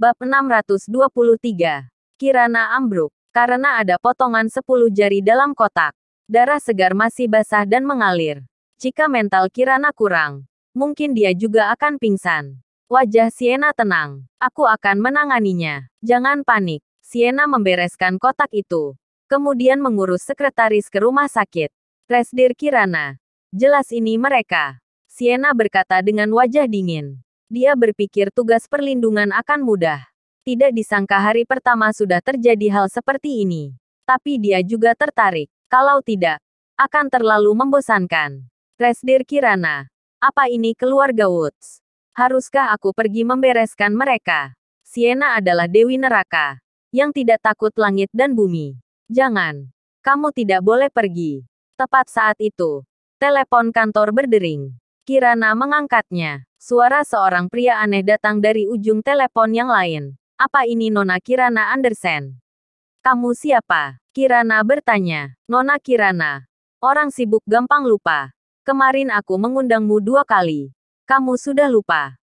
Bab 623. Kirana ambruk, karena ada potongan 10 jari dalam kotak. Darah segar masih basah dan mengalir. Jika mental Kirana kurang, mungkin dia juga akan pingsan. Wajah Siena tenang. Aku akan menanganinya. Jangan panik. Siena membereskan kotak itu. Kemudian mengurus sekretaris ke rumah sakit. Presdir Kirana. Jelas ini mereka. Siena berkata dengan wajah dingin. Dia berpikir tugas perlindungan akan mudah. Tidak disangka hari pertama sudah terjadi hal seperti ini. Tapi dia juga tertarik. Kalau tidak, akan terlalu membosankan. Resdir Kirana. Apa ini keluarga Woods? Haruskah aku pergi membereskan mereka? Siena adalah Dewi Neraka. Yang tidak takut langit dan bumi. Jangan. Kamu tidak boleh pergi. Tepat saat itu, telepon kantor berdering. Kirana mengangkatnya. Suara seorang pria aneh datang dari ujung telepon yang lain. Apa ini Nona Kirana Andersen? Kamu siapa? Kirana bertanya. Nona Kirana. Orang sibuk gampang lupa. Kemarin aku mengundangmu dua kali. Kamu sudah lupa.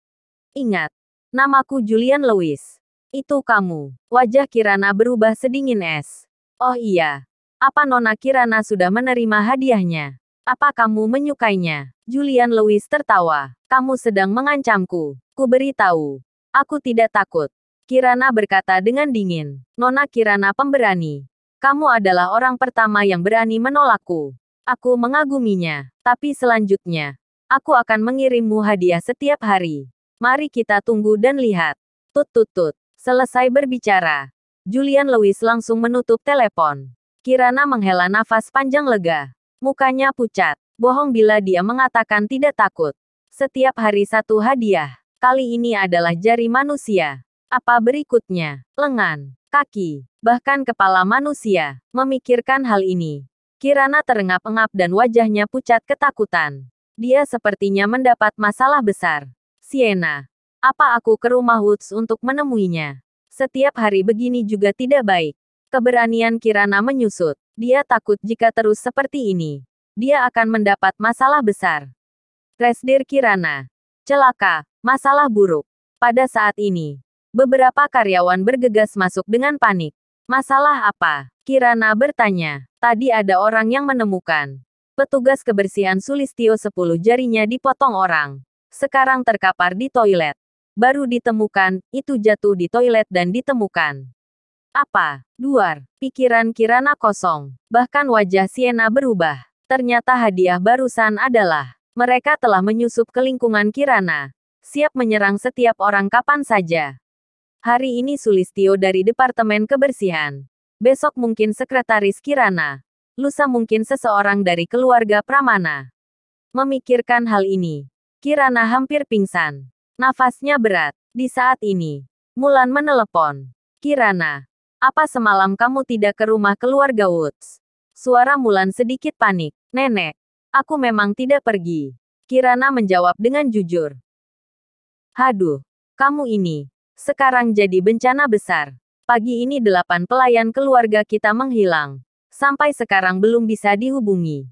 Ingat. Namaku Julian Lewis. Itu kamu. Wajah Kirana berubah sedingin es. Oh iya. Apa Nona Kirana sudah menerima hadiahnya? Apa kamu menyukainya? Julian Lewis tertawa. Kamu sedang mengancamku. Ku beritahu, Aku tidak takut. Kirana berkata dengan dingin. Nona Kirana pemberani. Kamu adalah orang pertama yang berani menolakku. Aku mengaguminya. Tapi selanjutnya, aku akan mengirimmu hadiah setiap hari. Mari kita tunggu dan lihat. Tut tut tut. Selesai berbicara. Julian Lewis langsung menutup telepon. Kirana menghela nafas panjang lega. Mukanya pucat. Bohong bila dia mengatakan tidak takut. Setiap hari satu hadiah. Kali ini adalah jari manusia. Apa berikutnya? Lengan, kaki, bahkan kepala manusia. Memikirkan hal ini. Kirana terengap-engap dan wajahnya pucat ketakutan. Dia sepertinya mendapat masalah besar. Siena, apa aku ke rumah Woods untuk menemuinya? Setiap hari begini juga tidak baik. Keberanian Kirana menyusut. Dia takut jika terus seperti ini. Dia akan mendapat masalah besar. Resdir Kirana. Celaka, masalah buruk. Pada saat ini, beberapa karyawan bergegas masuk dengan panik. Masalah apa? Kirana bertanya. Tadi ada orang yang menemukan. Petugas kebersihan Sulistio 10 jarinya dipotong orang. Sekarang terkapar di toilet. Baru ditemukan, itu jatuh di toilet dan ditemukan. Apa? Duar. Pikiran Kirana kosong. Bahkan wajah Siena berubah. Ternyata hadiah barusan adalah mereka telah menyusup ke lingkungan Kirana, siap menyerang setiap orang kapan saja. Hari ini Sulistio dari Departemen Kebersihan. Besok mungkin Sekretaris Kirana. Lusa mungkin seseorang dari keluarga Pramana. Memikirkan hal ini, Kirana hampir pingsan. Nafasnya berat. Di saat ini, Mulan menelepon. Kirana, apa semalam kamu tidak ke rumah keluarga Woods? Suara Mulan sedikit panik. Nenek, Aku memang tidak pergi. Kirana menjawab dengan jujur. Haduh, kamu ini. Sekarang jadi bencana besar. Pagi ini delapan pelayan keluarga kita menghilang. Sampai sekarang belum bisa dihubungi.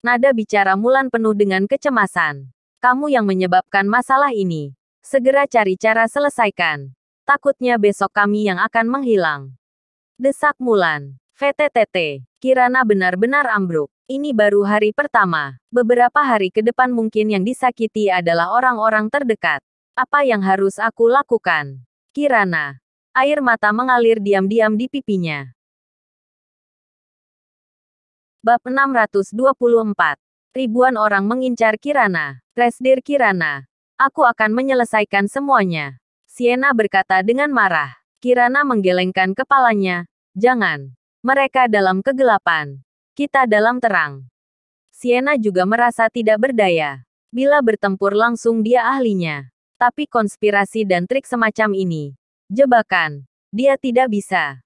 Nada bicara Mulan penuh dengan kecemasan. Kamu yang menyebabkan masalah ini. Segera cari cara selesaikan. Takutnya besok kami yang akan menghilang. Desak Mulan. VTTT. Kirana benar-benar ambruk. Ini baru hari pertama. Beberapa hari ke depan mungkin yang disakiti adalah orang-orang terdekat. Apa yang harus aku lakukan? Kirana. Air mata mengalir diam-diam di pipinya. Bab 624. Ribuan orang mengincar Kirana. Resdir Kirana. Aku akan menyelesaikan semuanya. Siena berkata dengan marah. Kirana menggelengkan kepalanya. Jangan. Mereka dalam kegelapan. Kita dalam terang. Siena juga merasa tidak berdaya. Bila bertempur langsung dia ahlinya. Tapi konspirasi dan trik semacam ini. Jebakan. Dia tidak bisa.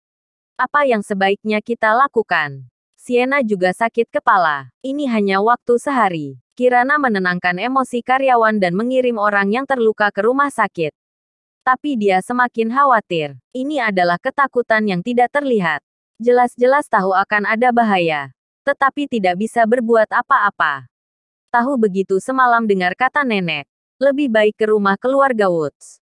Apa yang sebaiknya kita lakukan? Siena juga sakit kepala. Ini hanya waktu sehari. Kirana menenangkan emosi karyawan dan mengirim orang yang terluka ke rumah sakit. Tapi dia semakin khawatir. Ini adalah ketakutan yang tidak terlihat. Jelas-jelas tahu akan ada bahaya tetapi tidak bisa berbuat apa-apa. Tahu begitu semalam dengar kata nenek. Lebih baik ke rumah keluarga Woods.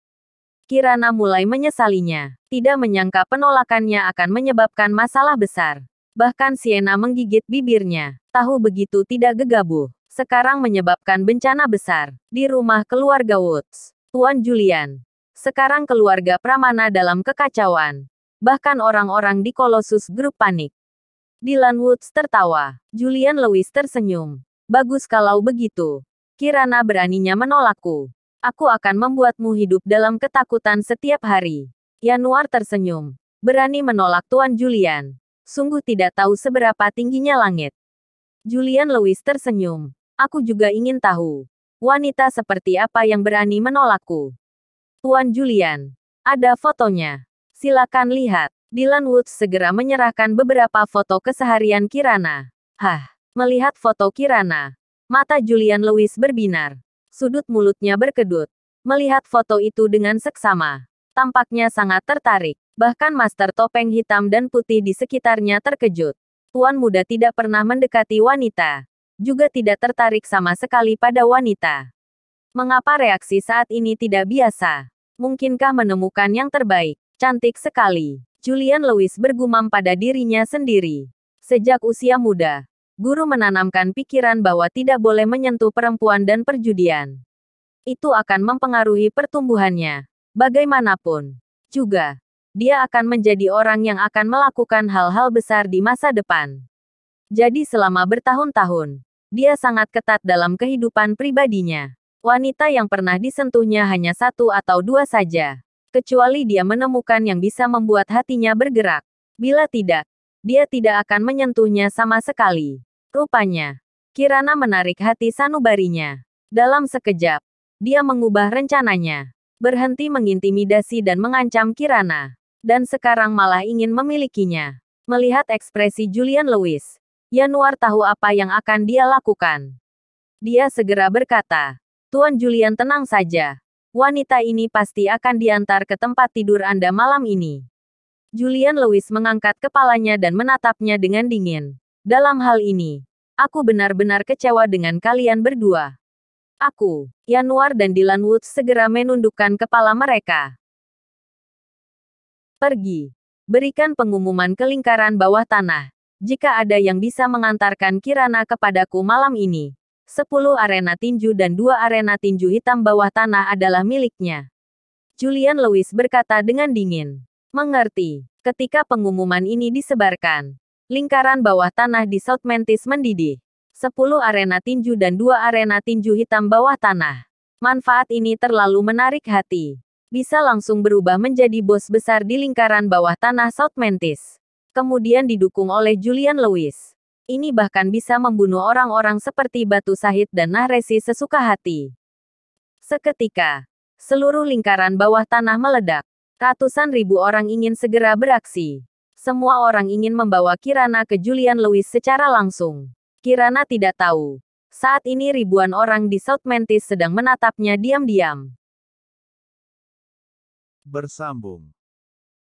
Kirana mulai menyesalinya. Tidak menyangka penolakannya akan menyebabkan masalah besar. Bahkan Siena menggigit bibirnya. Tahu begitu tidak gegabah. Sekarang menyebabkan bencana besar. Di rumah keluarga Woods. Tuan Julian. Sekarang keluarga Pramana dalam kekacauan. Bahkan orang-orang di Colossus Group panik. Dylan Woods tertawa. Julian Lewis tersenyum. Bagus kalau begitu. Kirana beraninya menolakku. Aku akan membuatmu hidup dalam ketakutan setiap hari. Yanuar tersenyum. Berani menolak Tuan Julian. Sungguh tidak tahu seberapa tingginya langit. Julian Lewis tersenyum. Aku juga ingin tahu. Wanita seperti apa yang berani menolakku? Tuan Julian. Ada fotonya. Silakan lihat. Dylan Woods segera menyerahkan beberapa foto keseharian Kirana. Hah, melihat foto Kirana, mata Julian Lewis berbinar. Sudut mulutnya berkedut. Melihat foto itu dengan seksama, tampaknya sangat tertarik. Bahkan master topeng hitam dan putih di sekitarnya terkejut. Tuan muda tidak pernah mendekati wanita, juga tidak tertarik sama sekali pada wanita. Mengapa reaksi saat ini tidak biasa? Mungkinkah menemukan yang terbaik? Cantik sekali. Julian Lewis bergumam pada dirinya sendiri. Sejak usia muda, guru menanamkan pikiran bahwa tidak boleh menyentuh perempuan dan perjudian. Itu akan mempengaruhi pertumbuhannya. Bagaimanapun, juga, dia akan menjadi orang yang akan melakukan hal-hal besar di masa depan. Jadi selama bertahun-tahun, dia sangat ketat dalam kehidupan pribadinya. Wanita yang pernah disentuhnya hanya satu atau dua saja kecuali dia menemukan yang bisa membuat hatinya bergerak. Bila tidak, dia tidak akan menyentuhnya sama sekali. Rupanya, Kirana menarik hati sanubarinya. Dalam sekejap, dia mengubah rencananya. Berhenti mengintimidasi dan mengancam Kirana. Dan sekarang malah ingin memilikinya. Melihat ekspresi Julian Lewis, Yanuar tahu apa yang akan dia lakukan. Dia segera berkata, Tuan Julian tenang saja wanita ini pasti akan diantar ke tempat tidur Anda malam ini. Julian Lewis mengangkat kepalanya dan menatapnya dengan dingin. Dalam hal ini, aku benar-benar kecewa dengan kalian berdua. Aku, Yanuar dan Dylan Woods segera menundukkan kepala mereka. Pergi. Berikan pengumuman ke lingkaran bawah tanah. Jika ada yang bisa mengantarkan Kirana kepadaku malam ini, 10 arena tinju dan dua arena tinju hitam bawah tanah adalah miliknya. Julian Lewis berkata dengan dingin. Mengerti, ketika pengumuman ini disebarkan, lingkaran bawah tanah di South Mantis mendidih. 10 arena tinju dan dua arena tinju hitam bawah tanah. Manfaat ini terlalu menarik hati. Bisa langsung berubah menjadi bos besar di lingkaran bawah tanah South Mantis. Kemudian didukung oleh Julian Lewis. Ini bahkan bisa membunuh orang-orang seperti Batu Sahid dan Nahresi sesuka hati. Seketika, seluruh lingkaran bawah tanah meledak. Ratusan ribu orang ingin segera beraksi. Semua orang ingin membawa Kirana ke Julian Lewis secara langsung. Kirana tidak tahu. Saat ini ribuan orang di South Mantis sedang menatapnya diam-diam. Bersambung